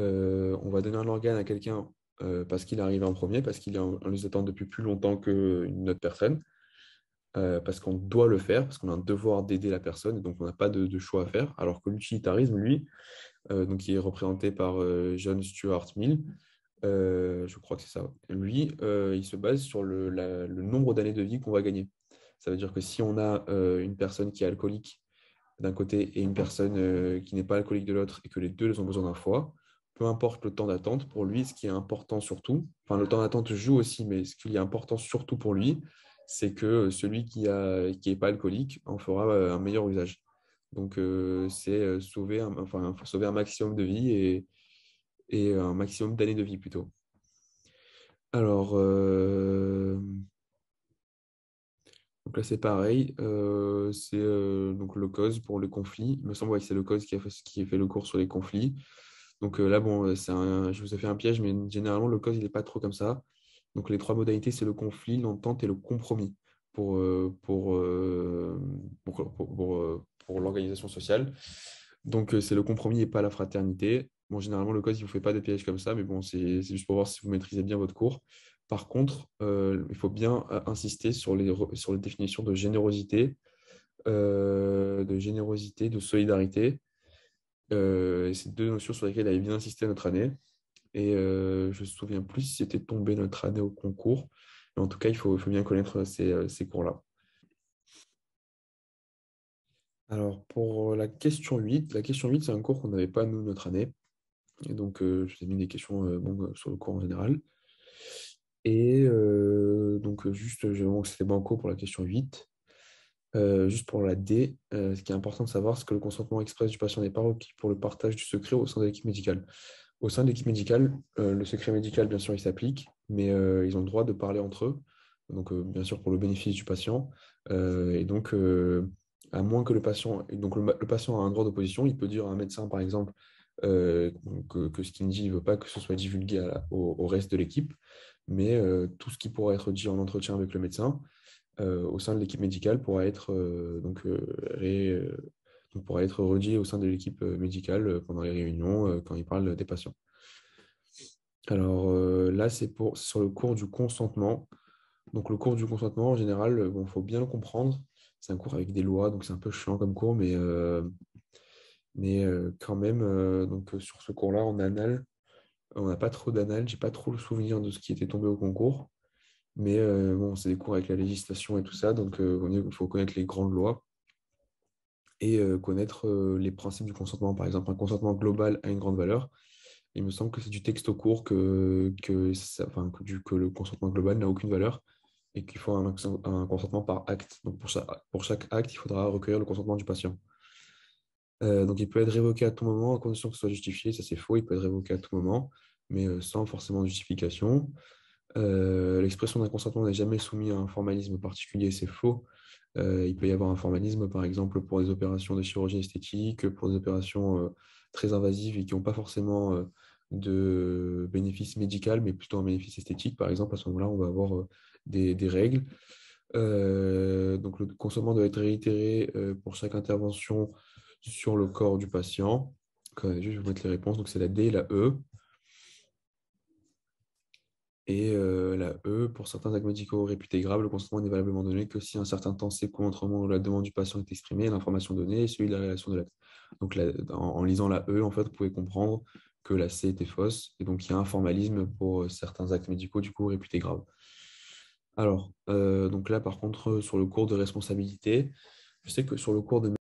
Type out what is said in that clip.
Euh, on va donner un organe à quelqu'un euh, parce qu'il est arrivé en premier, parce qu'il en, depuis plus longtemps qu'une autre personne, euh, parce qu'on doit le faire, parce qu'on a un devoir d'aider la personne, et donc on n'a pas de, choix à faire. Alors que l'utilitarisme, lui, donc qui est représenté par John Stuart Mill, je crois que c'est ça, lui, il se base sur le, le nombre d'années de vie qu'on va gagner. Ça veut dire que si on a une personne qui est alcoolique d'un côté et une personne qui n'est pas alcoolique de l'autre, et que les deux ont besoin d'un foie, peu importe le temps d'attente, pour lui, ce qui est important surtout, enfin le temps d'attente joue aussi, mais ce qui est important surtout pour lui, c'est que euh, celui qui n'est qui pas alcoolique en fera euh, un meilleur usage. Donc euh, c'est sauver, un, sauver un maximum de vie et, un maximum d'années de vie plutôt. Alors, donc là c'est pareil, c'est donc le cause pour le conflit. Il me semble que c'est le cause qui qui a fait le cours sur les conflits. Donc euh, là, bon, euh, je vous ai fait un piège, mais généralement, le cause, il n'est pas trop comme ça. Donc les trois modalités, c'est le conflit, l'entente et le compromis pour, euh, l'organisation sociale. Donc c'est le compromis et pas la fraternité. Bon, généralement, le cause, il ne vous fait pas des pièges comme ça, mais bon, c'est juste pour voir si vous maîtrisez bien votre cours. Par contre, il faut bien insister sur les, sur définitions de générosité, de générosité, de solidarité, euh, c'est deux notions sur lesquelles elle avait bien insisté notre année. Et euh, je ne me souviens plus si c'était tombé notre année au concours. Mais en tout cas, il faut, bien connaître euh, ces, cours-là. Alors, pour la question 8, la question 8, c'est un cours qu'on n'avait pas, nous, notre année. Et donc, euh, je vous ai mis des questions sur le cours en général. Et donc, juste, je que c'était banco pour la question 8. Euh, juste pour la D, euh, ce qui est important de savoir, c'est que le consentement express du patient n'est pas requis pour le partage du secret au sein de l'équipe médicale. Au sein de l'équipe médicale, euh, le secret médical, bien sûr, il s'applique, mais ils ont le droit de parler entre eux, donc bien sûr pour le bénéfice du patient. et donc, à moins que le patient, donc le, patient a un droit d'opposition, il peut dire à un médecin, par exemple, que, ce qu'il dit, il ne veut pas que ce soit divulgué au, au, reste de l'équipe, mais tout ce qui pourrait être dit en entretien avec le médecin, euh, au sein de l'équipe médicale pourra être, euh, euh, donc, pourra être redit au sein de l'équipe médicale pendant les réunions quand il parle des patients. Alors là, c'est pour sur le cours du consentement. Donc le cours du consentement, en général, il faut bien le comprendre. C'est un cours avec des lois, donc c'est un peu chiant comme cours, mais, mais quand même, donc sur ce cours-là, on on n'a pas trop d'anal, j'ai pas trop le souvenir de ce qui était tombé au concours. Mais euh, bon, c'est des cours avec la législation et tout ça, donc il euh, faut connaître les grandes lois et euh, connaître les principes du consentement. Par exemple, un consentement global a une grande valeur. Il me semble que c'est du texte au cours que, que, le consentement global n'a aucune valeur et qu'il faut un, consentement par acte. Donc pour, ça, pour chaque acte, il faudra recueillir le consentement du patient. donc il peut être révoqué à tout moment, à condition que ce soit justifié, ça c'est faux, il peut être révoqué à tout moment, mais sans forcément justification. Euh, l'expression d'un consentement n'est jamais soumise à un formalisme particulier, c'est faux. Euh, il peut y avoir un formalisme, par exemple, pour des opérations de chirurgie esthétique, pour des opérations euh, très invasives et qui n'ont pas forcément de bénéfice médical, mais plutôt un bénéfice esthétique. Par exemple, à ce moment-là, on va avoir des, règles. donc, le consentement doit être réitéré pour chaque intervention sur le corps du patient. Je vais vous mettre les réponses. Donc, c'est la D et la E. Et euh, la E, pour certains actes médicaux réputés graves, le consentement n'est valablement donné que si un certain temps s'écoule entre le moment où la demande du patient est exprimée, l'information donnée et celui de la réalisation de l'acte. Donc en, lisant la E, en fait, vous pouvez comprendre que la C était fausse. Et donc il y a un formalisme pour euh, certains actes médicaux, du coup, réputés graves. Alors, euh, donc là, par contre, sur le cours de responsabilité, je sais que sur le cours de